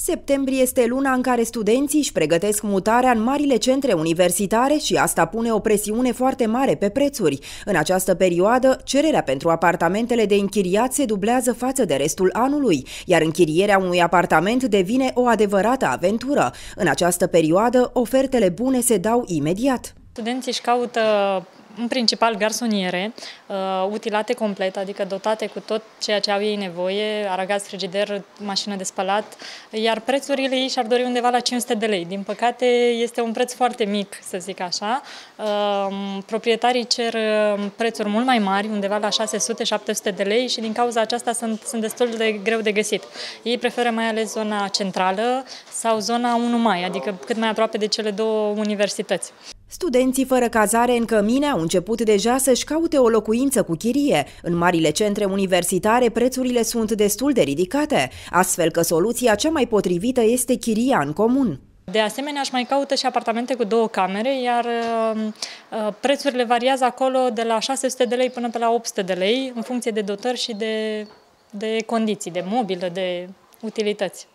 Septembrie este luna în care studenții își pregătesc mutarea în marile centre universitare și asta pune o presiune foarte mare pe prețuri. În această perioadă, cererea pentru apartamentele de închiriat se dublează față de restul anului, iar închirierea unui apartament devine o adevărată aventură. În această perioadă, ofertele bune se dau imediat. Studenții își caută în principal garsoniere, uh, utilate complet, adică dotate cu tot ceea ce au ei nevoie, aragaz, frigider, mașină de spălat, iar prețurile ei și-ar dori undeva la 500 de lei. Din păcate, este un preț foarte mic, să zic așa. Uh, proprietarii cer uh, prețuri mult mai mari, undeva la 600-700 de lei și din cauza aceasta sunt, sunt destul de greu de găsit. Ei preferă mai ales zona centrală sau zona 1 mai, adică cât mai aproape de cele două universități. Studenții fără cazare în cămine au început deja să-și caute o locuință cu chirie. În marile centre universitare prețurile sunt destul de ridicate, astfel că soluția cea mai potrivită este chiria în comun. De asemenea, aș mai caută și apartamente cu două camere, iar um, uh, prețurile variază acolo de la 600 de lei până pe la 800 de lei, în funcție de dotări și de, de condiții, de mobilă, de utilități.